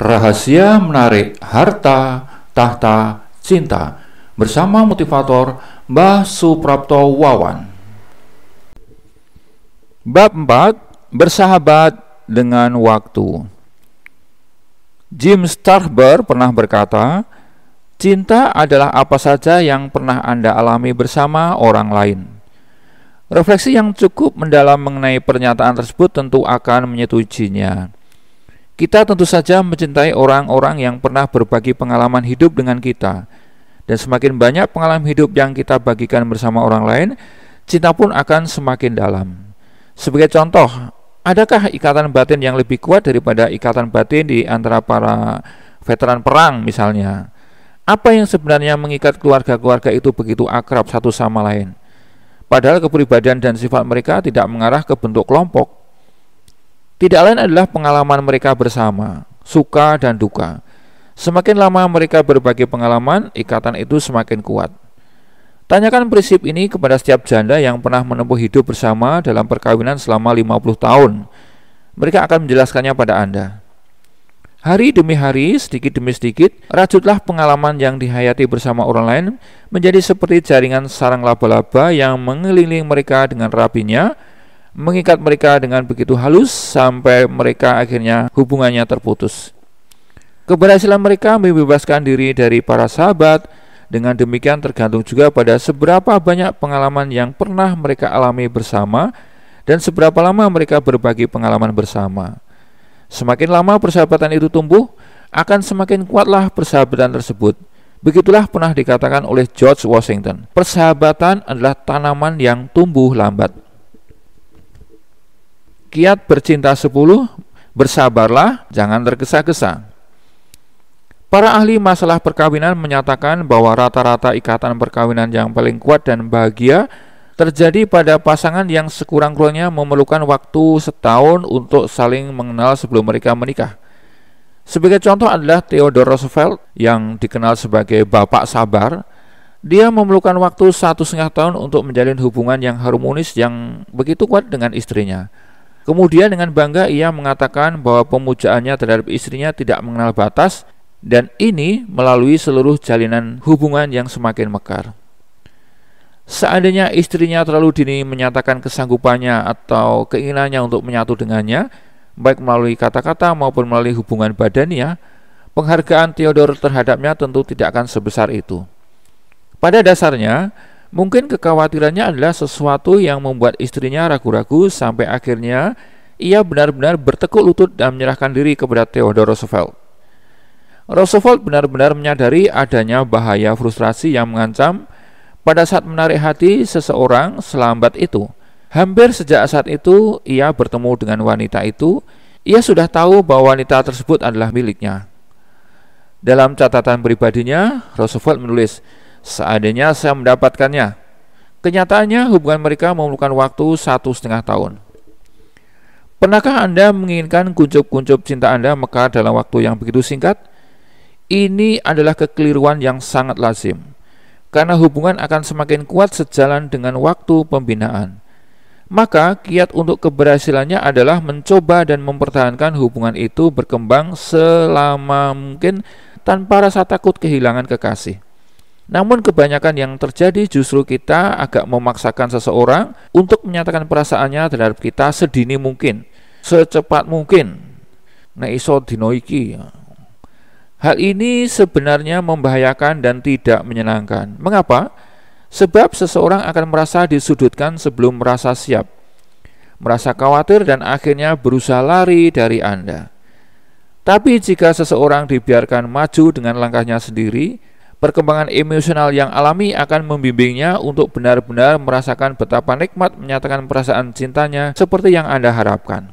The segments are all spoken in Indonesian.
rahasia menarik harta, tahta, cinta bersama motivator Mbah Suprapto Wawan. Bab 4 Bersahabat dengan waktu. Jim Starber pernah berkata, "Cinta adalah apa saja yang pernah Anda alami bersama orang lain." Refleksi yang cukup mendalam mengenai pernyataan tersebut tentu akan menyetujinya. Kita tentu saja mencintai orang-orang yang pernah berbagi pengalaman hidup dengan kita. Dan semakin banyak pengalaman hidup yang kita bagikan bersama orang lain, cinta pun akan semakin dalam. Sebagai contoh, adakah ikatan batin yang lebih kuat daripada ikatan batin di antara para veteran perang misalnya? Apa yang sebenarnya mengikat keluarga-keluarga itu begitu akrab satu sama lain? Padahal kepribadian dan sifat mereka tidak mengarah ke bentuk kelompok tidak lain adalah pengalaman mereka bersama, suka dan duka. Semakin lama mereka berbagi pengalaman, ikatan itu semakin kuat. Tanyakan prinsip ini kepada setiap janda yang pernah menempuh hidup bersama dalam perkawinan selama 50 tahun. Mereka akan menjelaskannya pada Anda. Hari demi hari, sedikit demi sedikit, rajutlah pengalaman yang dihayati bersama orang lain menjadi seperti jaringan sarang laba-laba yang mengelilingi mereka dengan rapinya mengikat mereka dengan begitu halus sampai mereka akhirnya hubungannya terputus. Keberhasilan mereka membebaskan diri dari para sahabat dengan demikian tergantung juga pada seberapa banyak pengalaman yang pernah mereka alami bersama dan seberapa lama mereka berbagi pengalaman bersama. Semakin lama persahabatan itu tumbuh, akan semakin kuatlah persahabatan tersebut. Begitulah pernah dikatakan oleh George Washington, persahabatan adalah tanaman yang tumbuh lambat. Kiat bercinta sepuluh, bersabarlah, jangan tergesa-gesa. Para ahli masalah perkawinan menyatakan bahwa rata-rata ikatan perkawinan yang paling kuat dan bahagia terjadi pada pasangan yang sekurang-kurangnya memerlukan waktu setahun untuk saling mengenal sebelum mereka menikah. Sebagai contoh adalah Theodore Roosevelt yang dikenal sebagai Bapak Sabar. Dia memerlukan waktu satu setengah tahun untuk menjalin hubungan yang harmonis yang begitu kuat dengan istrinya. Kemudian dengan bangga ia mengatakan bahwa pemujaannya terhadap istrinya tidak mengenal batas dan ini melalui seluruh jalinan hubungan yang semakin mekar. Seandainya istrinya terlalu dini menyatakan kesanggupannya atau keinginannya untuk menyatu dengannya, baik melalui kata-kata maupun melalui hubungan badannya, penghargaan Theodore terhadapnya tentu tidak akan sebesar itu. Pada dasarnya, Mungkin kekhawatirannya adalah sesuatu yang membuat istrinya ragu-ragu sampai akhirnya ia benar-benar bertekuk lutut dan menyerahkan diri kepada Theodore Roosevelt. Roosevelt benar-benar menyadari adanya bahaya frustrasi yang mengancam pada saat menarik hati seseorang selambat itu. Hampir sejak saat itu ia bertemu dengan wanita itu, ia sudah tahu bahwa wanita tersebut adalah miliknya. Dalam catatan pribadinya, Roosevelt menulis, seadanya saya mendapatkannya. Kenyataannya hubungan mereka memerlukan waktu satu setengah tahun. Pernahkah Anda menginginkan kuncup-kuncup cinta Anda mekar dalam waktu yang begitu singkat? Ini adalah kekeliruan yang sangat lazim, karena hubungan akan semakin kuat sejalan dengan waktu pembinaan. Maka kiat untuk keberhasilannya adalah mencoba dan mempertahankan hubungan itu berkembang selama mungkin tanpa rasa takut kehilangan kekasih. Namun kebanyakan yang terjadi justru kita agak memaksakan seseorang untuk menyatakan perasaannya terhadap kita sedini mungkin, secepat mungkin. Nah iso dinoiki. Hal ini sebenarnya membahayakan dan tidak menyenangkan. Mengapa? Sebab seseorang akan merasa disudutkan sebelum merasa siap, merasa khawatir dan akhirnya berusaha lari dari Anda. Tapi jika seseorang dibiarkan maju dengan langkahnya sendiri, Perkembangan emosional yang alami akan membimbingnya untuk benar-benar merasakan betapa nikmat menyatakan perasaan cintanya seperti yang Anda harapkan.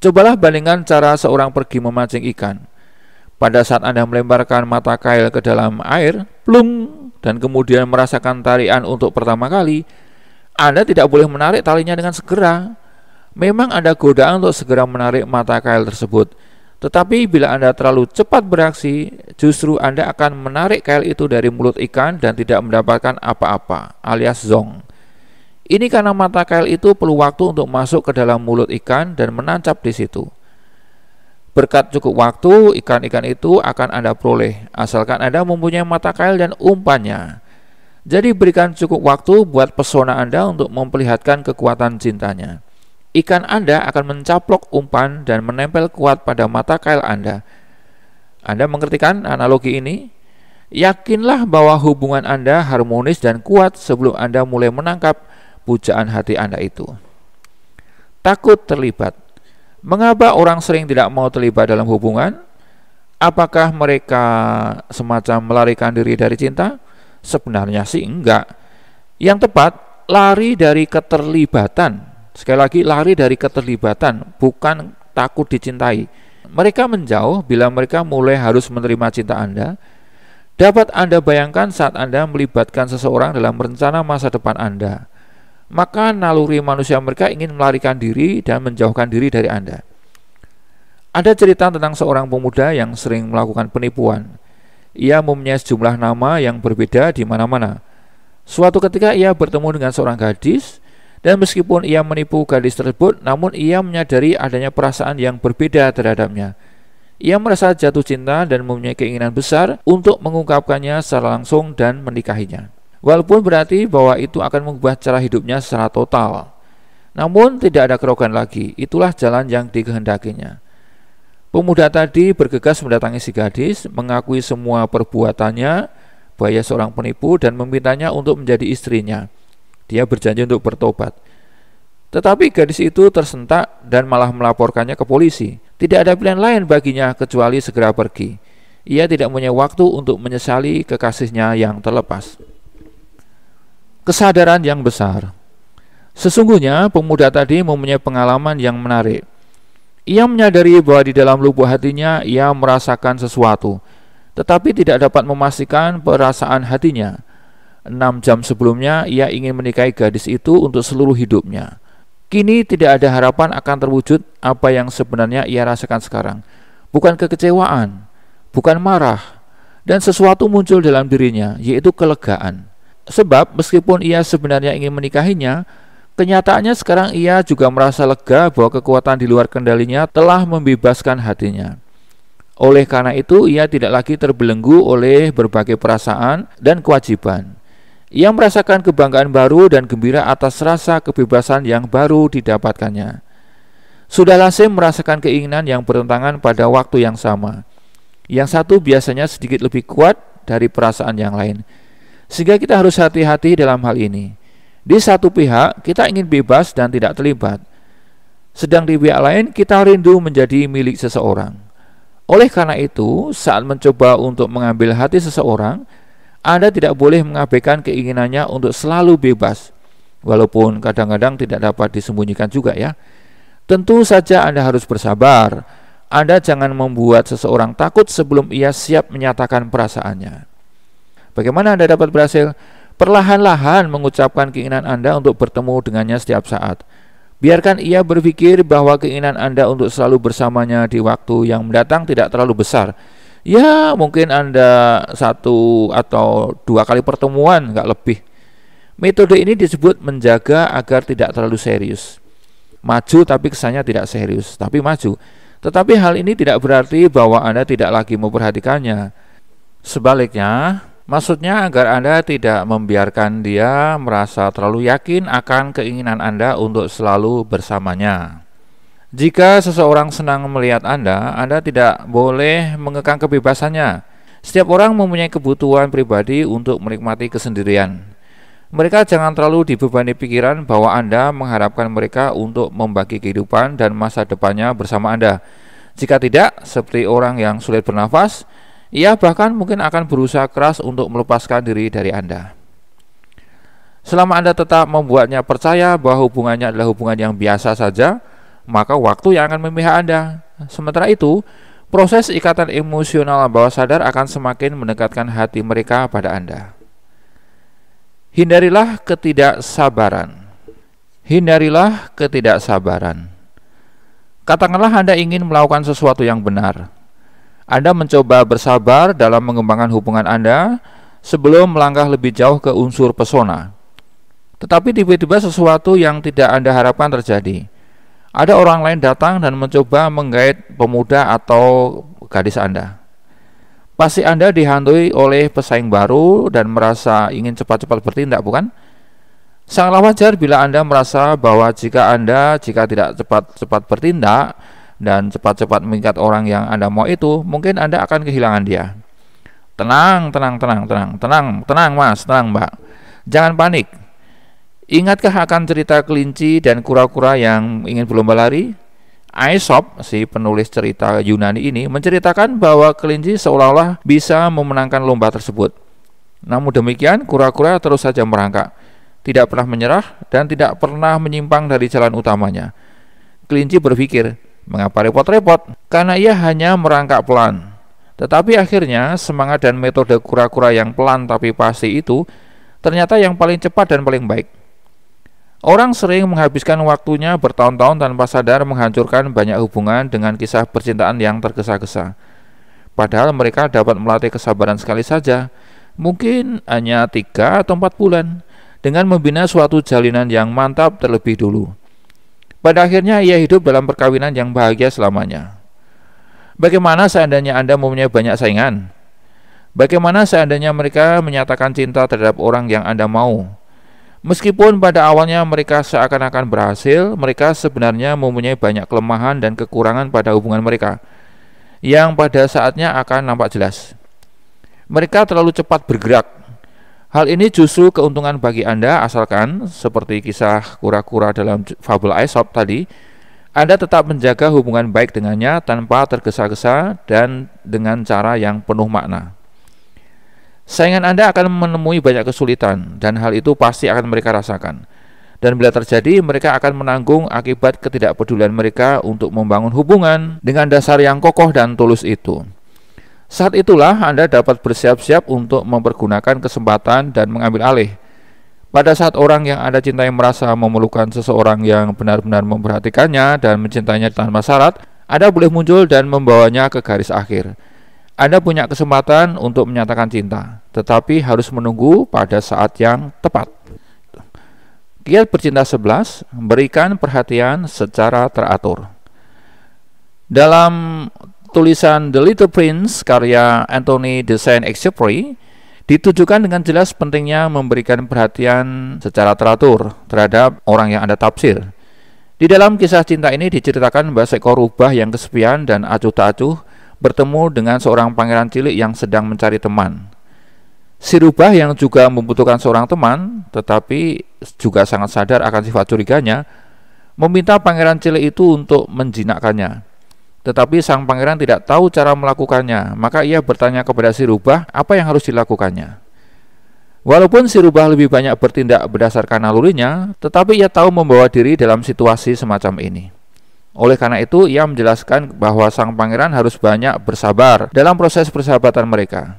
Cobalah bandingkan cara seorang pergi memancing ikan. Pada saat Anda melemparkan mata kail ke dalam air, plung, dan kemudian merasakan tarian untuk pertama kali, Anda tidak boleh menarik talinya dengan segera. Memang ada godaan untuk segera menarik mata kail tersebut, tetapi bila Anda terlalu cepat bereaksi, justru Anda akan menarik kail itu dari mulut ikan dan tidak mendapatkan apa-apa, alias zong. Ini karena mata kail itu perlu waktu untuk masuk ke dalam mulut ikan dan menancap di situ. Berkat cukup waktu, ikan-ikan itu akan Anda peroleh, asalkan Anda mempunyai mata kail dan umpannya. Jadi berikan cukup waktu buat pesona Anda untuk memperlihatkan kekuatan cintanya. Ikan Anda akan mencaplok umpan dan menempel kuat pada mata kail Anda. Anda mengerti kan analogi ini? Yakinlah bahwa hubungan Anda harmonis dan kuat sebelum Anda mulai menangkap pujaan hati Anda itu. Takut terlibat. Mengapa orang sering tidak mau terlibat dalam hubungan? Apakah mereka semacam melarikan diri dari cinta? Sebenarnya sih enggak. Yang tepat, lari dari keterlibatan Sekali lagi lari dari keterlibatan, bukan takut dicintai. Mereka menjauh bila mereka mulai harus menerima cinta Anda. Dapat Anda bayangkan saat Anda melibatkan seseorang dalam rencana masa depan Anda. Maka naluri manusia mereka ingin melarikan diri dan menjauhkan diri dari Anda. Ada cerita tentang seorang pemuda yang sering melakukan penipuan. Ia mempunyai sejumlah nama yang berbeda di mana-mana. Suatu ketika ia bertemu dengan seorang gadis dan meskipun ia menipu gadis tersebut, namun ia menyadari adanya perasaan yang berbeda terhadapnya. Ia merasa jatuh cinta dan mempunyai keinginan besar untuk mengungkapkannya secara langsung dan menikahinya. Walaupun berarti bahwa itu akan mengubah cara hidupnya secara total. Namun tidak ada kerogan lagi, itulah jalan yang dikehendakinya. Pemuda tadi bergegas mendatangi si gadis, mengakui semua perbuatannya, bahaya seorang penipu dan memintanya untuk menjadi istrinya. Dia berjanji untuk bertobat. Tetapi gadis itu tersentak dan malah melaporkannya ke polisi. Tidak ada pilihan lain baginya kecuali segera pergi. Ia tidak punya waktu untuk menyesali kekasihnya yang terlepas. Kesadaran yang besar. Sesungguhnya pemuda tadi mempunyai pengalaman yang menarik. Ia menyadari bahwa di dalam lubuk hatinya ia merasakan sesuatu, tetapi tidak dapat memastikan perasaan hatinya enam jam sebelumnya ia ingin menikahi gadis itu untuk seluruh hidupnya. Kini tidak ada harapan akan terwujud apa yang sebenarnya ia rasakan sekarang. Bukan kekecewaan, bukan marah, dan sesuatu muncul dalam dirinya, yaitu kelegaan. Sebab meskipun ia sebenarnya ingin menikahinya, kenyataannya sekarang ia juga merasa lega bahwa kekuatan di luar kendalinya telah membebaskan hatinya. Oleh karena itu, ia tidak lagi terbelenggu oleh berbagai perasaan dan kewajiban. Ia merasakan kebanggaan baru dan gembira atas rasa kebebasan yang baru didapatkannya. Sudah lazim merasakan keinginan yang bertentangan pada waktu yang sama. Yang satu biasanya sedikit lebih kuat dari perasaan yang lain. Sehingga kita harus hati-hati dalam hal ini. Di satu pihak, kita ingin bebas dan tidak terlibat. Sedang di pihak lain, kita rindu menjadi milik seseorang. Oleh karena itu, saat mencoba untuk mengambil hati seseorang, anda tidak boleh mengabaikan keinginannya untuk selalu bebas, walaupun kadang-kadang tidak dapat disembunyikan juga ya. Tentu saja Anda harus bersabar. Anda jangan membuat seseorang takut sebelum ia siap menyatakan perasaannya. Bagaimana Anda dapat berhasil? Perlahan-lahan mengucapkan keinginan Anda untuk bertemu dengannya setiap saat. Biarkan ia berpikir bahwa keinginan Anda untuk selalu bersamanya di waktu yang mendatang tidak terlalu besar, ya mungkin Anda satu atau dua kali pertemuan nggak lebih. Metode ini disebut menjaga agar tidak terlalu serius. Maju tapi kesannya tidak serius, tapi maju. Tetapi hal ini tidak berarti bahwa Anda tidak lagi memperhatikannya. Sebaliknya, maksudnya agar Anda tidak membiarkan dia merasa terlalu yakin akan keinginan Anda untuk selalu bersamanya. Jika seseorang senang melihat Anda, Anda tidak boleh mengekang kebebasannya. Setiap orang mempunyai kebutuhan pribadi untuk menikmati kesendirian. Mereka jangan terlalu dibebani pikiran bahwa Anda mengharapkan mereka untuk membagi kehidupan dan masa depannya bersama Anda. Jika tidak, seperti orang yang sulit bernafas, ia bahkan mungkin akan berusaha keras untuk melepaskan diri dari Anda. Selama Anda tetap membuatnya percaya bahwa hubungannya adalah hubungan yang biasa saja, maka waktu yang akan memihak Anda. Sementara itu, proses ikatan emosional bawah sadar akan semakin mendekatkan hati mereka pada Anda. Hindarilah ketidaksabaran. Hindarilah ketidaksabaran. Katakanlah Anda ingin melakukan sesuatu yang benar. Anda mencoba bersabar dalam mengembangkan hubungan Anda sebelum melangkah lebih jauh ke unsur pesona. Tetapi tiba-tiba sesuatu yang tidak Anda harapkan terjadi ada orang lain datang dan mencoba menggait pemuda atau gadis Anda. Pasti Anda dihantui oleh pesaing baru dan merasa ingin cepat-cepat bertindak, bukan? Sangatlah wajar bila Anda merasa bahwa jika Anda jika tidak cepat-cepat bertindak dan cepat-cepat mengikat orang yang Anda mau itu, mungkin Anda akan kehilangan dia. Tenang, tenang, tenang, tenang, tenang, tenang, Mas, tenang, Mbak. Jangan panik. Ingatkah akan cerita kelinci dan kura-kura yang ingin berlomba lari? Aesop, si penulis cerita Yunani ini, menceritakan bahwa kelinci seolah-olah bisa memenangkan lomba tersebut. Namun demikian, kura-kura terus saja merangkak, tidak pernah menyerah dan tidak pernah menyimpang dari jalan utamanya. Kelinci berpikir, mengapa repot-repot? Karena ia hanya merangkak pelan. Tetapi akhirnya, semangat dan metode kura-kura yang pelan tapi pasti itu ternyata yang paling cepat dan paling baik. Orang sering menghabiskan waktunya bertahun-tahun tanpa sadar menghancurkan banyak hubungan dengan kisah percintaan yang tergesa-gesa. Padahal mereka dapat melatih kesabaran sekali saja, mungkin hanya tiga atau empat bulan, dengan membina suatu jalinan yang mantap terlebih dulu. Pada akhirnya ia hidup dalam perkawinan yang bahagia selamanya. Bagaimana seandainya Anda mempunyai banyak saingan? Bagaimana seandainya mereka menyatakan cinta terhadap orang yang Anda mau? Meskipun pada awalnya mereka seakan-akan berhasil, mereka sebenarnya mempunyai banyak kelemahan dan kekurangan pada hubungan mereka yang pada saatnya akan nampak jelas. Mereka terlalu cepat bergerak. Hal ini justru keuntungan bagi Anda asalkan seperti kisah kura-kura dalam fabel Aesop tadi, Anda tetap menjaga hubungan baik dengannya tanpa tergesa-gesa dan dengan cara yang penuh makna. Saingan Anda akan menemui banyak kesulitan dan hal itu pasti akan mereka rasakan. Dan bila terjadi, mereka akan menanggung akibat ketidakpedulian mereka untuk membangun hubungan dengan dasar yang kokoh dan tulus itu. Saat itulah Anda dapat bersiap-siap untuk mempergunakan kesempatan dan mengambil alih. Pada saat orang yang Anda cintai merasa memerlukan seseorang yang benar-benar memperhatikannya dan mencintainya tanpa syarat, Anda boleh muncul dan membawanya ke garis akhir. Anda punya kesempatan untuk menyatakan cinta, tetapi harus menunggu pada saat yang tepat. Kiat bercinta 11, berikan perhatian secara teratur. Dalam tulisan The Little Prince karya Anthony de Saint-Exupéry, ditujukan dengan jelas pentingnya memberikan perhatian secara teratur terhadap orang yang Anda tafsir. Di dalam kisah cinta ini diceritakan bahwa seekor rubah yang kesepian dan acuh tak acuh bertemu dengan seorang pangeran cilik yang sedang mencari teman. Si rubah yang juga membutuhkan seorang teman, tetapi juga sangat sadar akan sifat curiganya, meminta pangeran cilik itu untuk menjinakkannya. Tetapi sang pangeran tidak tahu cara melakukannya, maka ia bertanya kepada si rubah apa yang harus dilakukannya. Walaupun si rubah lebih banyak bertindak berdasarkan nalurinya, tetapi ia tahu membawa diri dalam situasi semacam ini. Oleh karena itu, ia menjelaskan bahwa sang pangeran harus banyak bersabar dalam proses persahabatan mereka.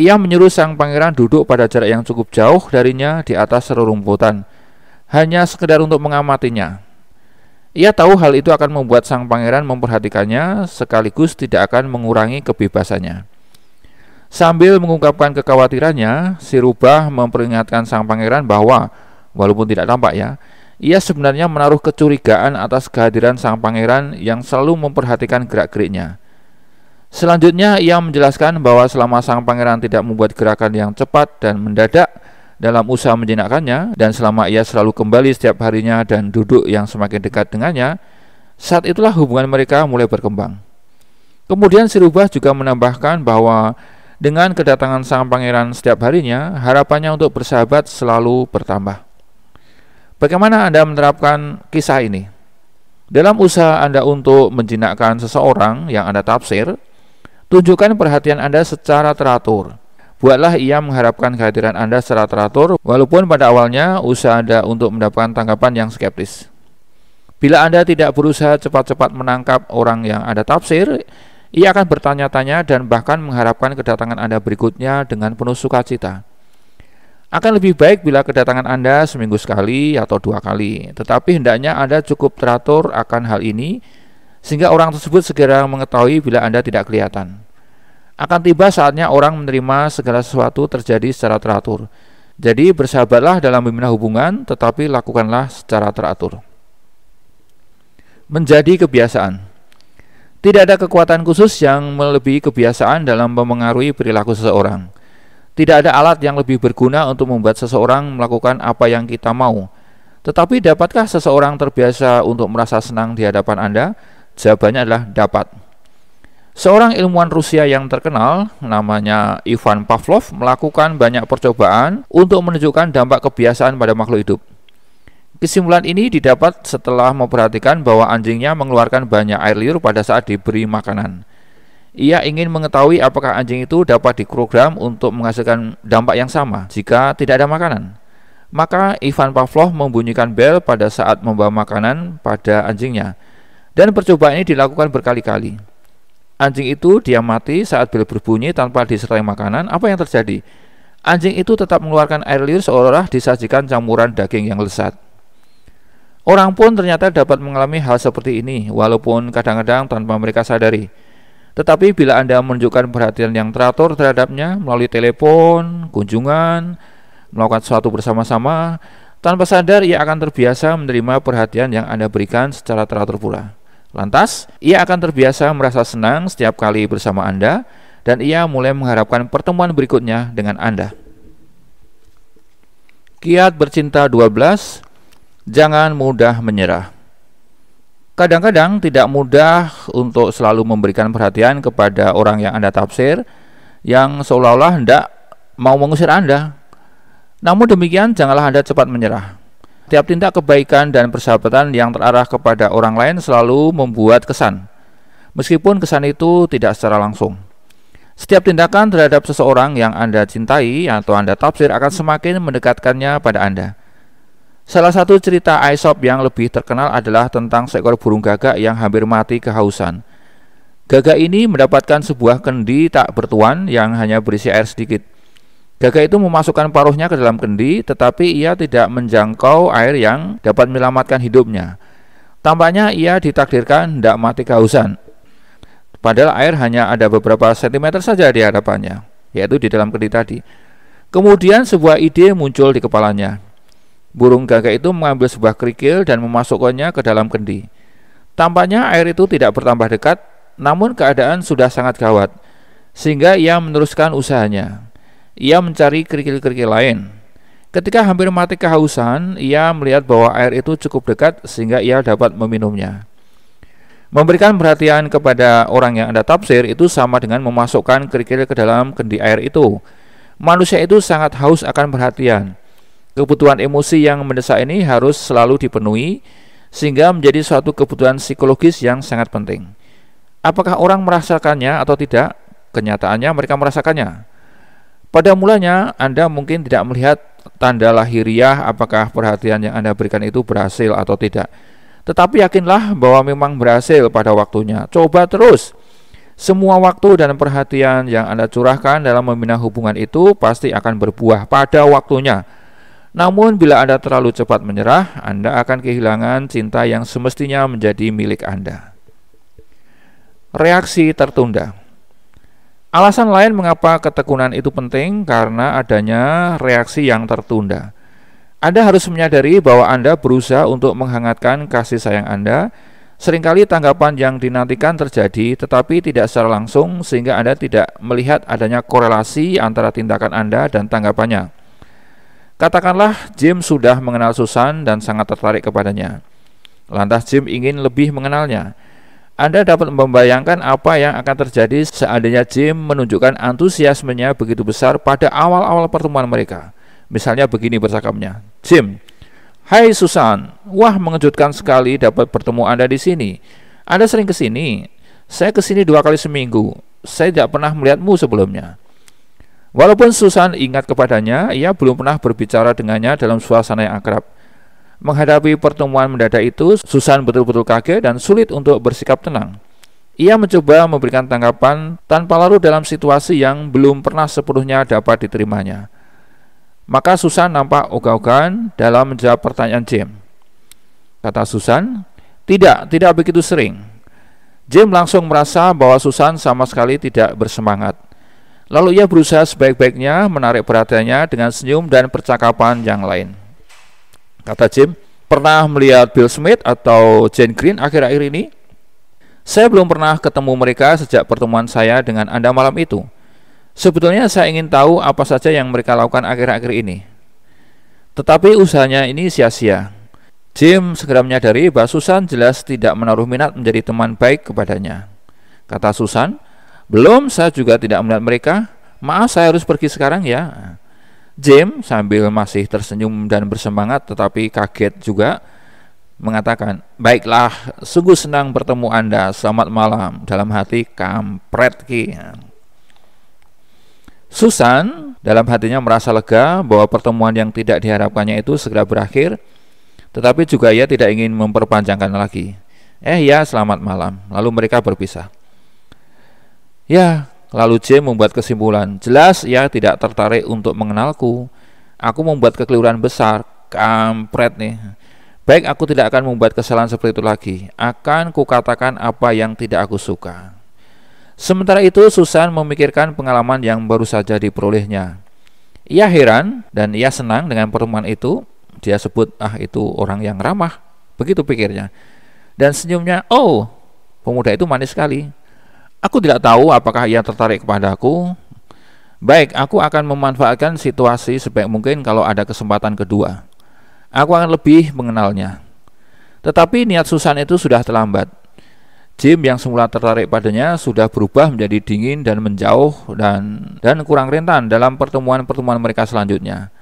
Ia menyuruh sang pangeran duduk pada jarak yang cukup jauh darinya di atas rerumputan, hanya sekedar untuk mengamatinya. Ia tahu hal itu akan membuat sang pangeran memperhatikannya sekaligus tidak akan mengurangi kebebasannya. Sambil mengungkapkan kekhawatirannya, si rubah memperingatkan sang pangeran bahwa walaupun tidak tampak ya, ia sebenarnya menaruh kecurigaan atas kehadiran sang pangeran yang selalu memperhatikan gerak-geriknya. Selanjutnya, ia menjelaskan bahwa selama sang pangeran tidak membuat gerakan yang cepat dan mendadak dalam usaha menjinakkannya, dan selama ia selalu kembali setiap harinya dan duduk yang semakin dekat dengannya, saat itulah hubungan mereka mulai berkembang. Kemudian Sirubah juga menambahkan bahwa dengan kedatangan sang pangeran setiap harinya, harapannya untuk bersahabat selalu bertambah. Bagaimana Anda menerapkan kisah ini? Dalam usaha Anda untuk menjinakkan seseorang yang Anda tafsir, tunjukkan perhatian Anda secara teratur. Buatlah ia mengharapkan kehadiran Anda secara teratur, walaupun pada awalnya usaha Anda untuk mendapatkan tanggapan yang skeptis. Bila Anda tidak berusaha cepat-cepat menangkap orang yang Anda tafsir, ia akan bertanya-tanya dan bahkan mengharapkan kedatangan Anda berikutnya dengan penuh sukacita. Akan lebih baik bila kedatangan Anda seminggu sekali atau dua kali, tetapi hendaknya Anda cukup teratur akan hal ini, sehingga orang tersebut segera mengetahui bila Anda tidak kelihatan. Akan tiba saatnya orang menerima segala sesuatu terjadi secara teratur. Jadi bersahabatlah dalam membina hubungan, tetapi lakukanlah secara teratur. Menjadi kebiasaan Tidak ada kekuatan khusus yang melebihi kebiasaan dalam memengaruhi perilaku seseorang – tidak ada alat yang lebih berguna untuk membuat seseorang melakukan apa yang kita mau. Tetapi dapatkah seseorang terbiasa untuk merasa senang di hadapan Anda? Jawabannya adalah dapat. Seorang ilmuwan Rusia yang terkenal, namanya Ivan Pavlov, melakukan banyak percobaan untuk menunjukkan dampak kebiasaan pada makhluk hidup. Kesimpulan ini didapat setelah memperhatikan bahwa anjingnya mengeluarkan banyak air liur pada saat diberi makanan. Ia ingin mengetahui apakah anjing itu dapat diprogram untuk menghasilkan dampak yang sama jika tidak ada makanan. Maka Ivan Pavlov membunyikan bel pada saat membawa makanan pada anjingnya. Dan percobaan ini dilakukan berkali-kali. Anjing itu diamati mati saat bel berbunyi tanpa disertai makanan. Apa yang terjadi? Anjing itu tetap mengeluarkan air liur seolah olah disajikan campuran daging yang lezat. Orang pun ternyata dapat mengalami hal seperti ini, walaupun kadang-kadang tanpa mereka sadari. Tetapi bila Anda menunjukkan perhatian yang teratur terhadapnya melalui telepon, kunjungan, melakukan sesuatu bersama-sama, tanpa sadar ia akan terbiasa menerima perhatian yang Anda berikan secara teratur pula. Lantas, ia akan terbiasa merasa senang setiap kali bersama Anda dan ia mulai mengharapkan pertemuan berikutnya dengan Anda. Kiat bercinta 12 Jangan mudah menyerah. Kadang-kadang tidak mudah untuk selalu memberikan perhatian kepada orang yang Anda tafsir yang seolah-olah tidak mau mengusir Anda. Namun demikian janganlah Anda cepat menyerah. Setiap tindak kebaikan dan persahabatan yang terarah kepada orang lain selalu membuat kesan. Meskipun kesan itu tidak secara langsung. Setiap tindakan terhadap seseorang yang Anda cintai atau Anda tafsir akan semakin mendekatkannya pada Anda. Salah satu cerita Aesop yang lebih terkenal adalah tentang seekor burung gagak yang hampir mati kehausan. Gagak ini mendapatkan sebuah kendi tak bertuan yang hanya berisi air sedikit. Gagak itu memasukkan paruhnya ke dalam kendi, tetapi ia tidak menjangkau air yang dapat menyelamatkan hidupnya. Tampaknya ia ditakdirkan tidak mati kehausan. Padahal air hanya ada beberapa sentimeter saja di hadapannya, yaitu di dalam kendi tadi. Kemudian sebuah ide muncul di kepalanya. Burung gagak itu mengambil sebuah kerikil dan memasukkannya ke dalam kendi. Tampaknya air itu tidak bertambah dekat, namun keadaan sudah sangat gawat, sehingga ia meneruskan usahanya. Ia mencari kerikil-kerikil lain. Ketika hampir mati kehausan, ia melihat bahwa air itu cukup dekat sehingga ia dapat meminumnya. Memberikan perhatian kepada orang yang Anda tafsir itu sama dengan memasukkan kerikil ke dalam kendi air itu. Manusia itu sangat haus akan perhatian. Kebutuhan emosi yang mendesak ini harus selalu dipenuhi sehingga menjadi suatu kebutuhan psikologis yang sangat penting. Apakah orang merasakannya atau tidak? Kenyataannya mereka merasakannya. Pada mulanya Anda mungkin tidak melihat tanda lahiriah apakah perhatian yang Anda berikan itu berhasil atau tidak. Tetapi yakinlah bahwa memang berhasil pada waktunya. Coba terus. Semua waktu dan perhatian yang Anda curahkan dalam membina hubungan itu pasti akan berbuah pada waktunya namun bila Anda terlalu cepat menyerah, Anda akan kehilangan cinta yang semestinya menjadi milik Anda. Reaksi tertunda. Alasan lain mengapa ketekunan itu penting karena adanya reaksi yang tertunda. Anda harus menyadari bahwa Anda berusaha untuk menghangatkan kasih sayang Anda. Seringkali tanggapan yang dinantikan terjadi tetapi tidak secara langsung sehingga Anda tidak melihat adanya korelasi antara tindakan Anda dan tanggapannya. Katakanlah Jim sudah mengenal Susan dan sangat tertarik kepadanya. Lantas Jim ingin lebih mengenalnya. Anda dapat membayangkan apa yang akan terjadi seandainya Jim menunjukkan antusiasmenya begitu besar pada awal-awal pertemuan mereka. Misalnya begini bercakapnya, Jim, Hai Susan, wah mengejutkan sekali dapat bertemu Anda di sini. Anda sering ke sini. Saya ke sini dua kali seminggu. Saya tidak pernah melihatmu sebelumnya. Walaupun Susan ingat kepadanya, ia belum pernah berbicara dengannya dalam suasana yang akrab. Menghadapi pertemuan mendadak itu, Susan betul-betul kaget dan sulit untuk bersikap tenang. Ia mencoba memberikan tanggapan tanpa larut dalam situasi yang belum pernah sepenuhnya dapat diterimanya. Maka Susan nampak ogah-ogahan dalam menjawab pertanyaan Jim. Kata Susan, tidak, tidak begitu sering. Jim langsung merasa bahwa Susan sama sekali tidak bersemangat. Lalu ia berusaha sebaik-baiknya menarik perhatiannya dengan senyum dan percakapan yang lain. Kata Jim, pernah melihat Bill Smith atau Jane Green akhir-akhir ini? Saya belum pernah ketemu mereka sejak pertemuan saya dengan Anda malam itu. Sebetulnya saya ingin tahu apa saja yang mereka lakukan akhir-akhir ini. Tetapi usahanya ini sia-sia. Jim segera menyadari bahwa Susan jelas tidak menaruh minat menjadi teman baik kepadanya. Kata Susan, belum, saya juga tidak melihat mereka. Maaf, saya harus pergi sekarang ya. James sambil masih tersenyum dan bersemangat tetapi kaget juga mengatakan, "Baiklah, sungguh senang bertemu Anda. Selamat malam." Dalam hati kampret ki. Susan dalam hatinya merasa lega bahwa pertemuan yang tidak diharapkannya itu segera berakhir, tetapi juga ia tidak ingin memperpanjangkan lagi. Eh ya, selamat malam. Lalu mereka berpisah. Ya, lalu J membuat kesimpulan. Jelas ya tidak tertarik untuk mengenalku. Aku membuat kekeliruan besar. Kampret nih. Baik, aku tidak akan membuat kesalahan seperti itu lagi. Akan kukatakan apa yang tidak aku suka. Sementara itu, Susan memikirkan pengalaman yang baru saja diperolehnya. Ia heran dan ia senang dengan pertemuan itu. Dia sebut, "Ah, itu orang yang ramah." Begitu pikirnya. Dan senyumnya, "Oh, pemuda itu manis sekali." Aku tidak tahu apakah ia tertarik kepadaku. Baik, aku akan memanfaatkan situasi sebaik mungkin kalau ada kesempatan kedua. Aku akan lebih mengenalnya. Tetapi niat Susan itu sudah terlambat. Jim yang semula tertarik padanya sudah berubah menjadi dingin dan menjauh dan dan kurang rentan dalam pertemuan-pertemuan mereka selanjutnya.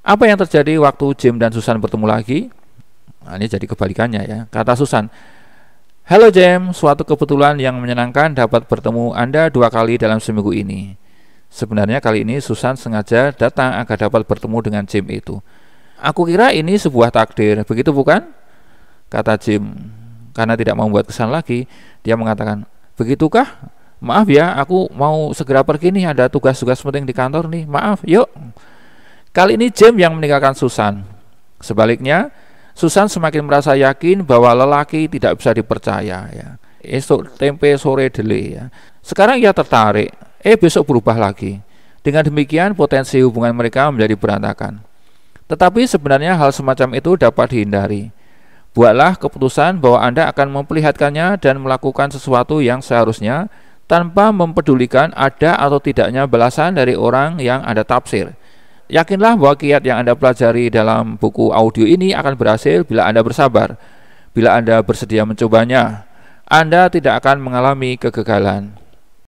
Apa yang terjadi waktu Jim dan Susan bertemu lagi? Nah, ini jadi kebalikannya ya. Kata Susan, Halo Jem, suatu kebetulan yang menyenangkan dapat bertemu Anda dua kali dalam seminggu ini. Sebenarnya kali ini Susan sengaja datang agar dapat bertemu dengan Jim itu. Aku kira ini sebuah takdir, begitu bukan? Kata Jim. Karena tidak membuat kesan lagi, dia mengatakan, Begitukah? Maaf ya, aku mau segera pergi nih, ada tugas-tugas penting di kantor nih, maaf, yuk. Kali ini Jim yang meninggalkan Susan. Sebaliknya, Susan semakin merasa yakin bahwa lelaki tidak bisa dipercaya ya. Esok tempe sore delay. ya. Sekarang ia tertarik, eh besok berubah lagi. Dengan demikian potensi hubungan mereka menjadi berantakan. Tetapi sebenarnya hal semacam itu dapat dihindari. Buatlah keputusan bahwa Anda akan memperlihatkannya dan melakukan sesuatu yang seharusnya tanpa mempedulikan ada atau tidaknya balasan dari orang yang Anda tafsir. Yakinlah bahwa kiat yang Anda pelajari dalam buku audio ini akan berhasil bila Anda bersabar. Bila Anda bersedia mencobanya, Anda tidak akan mengalami kegagalan.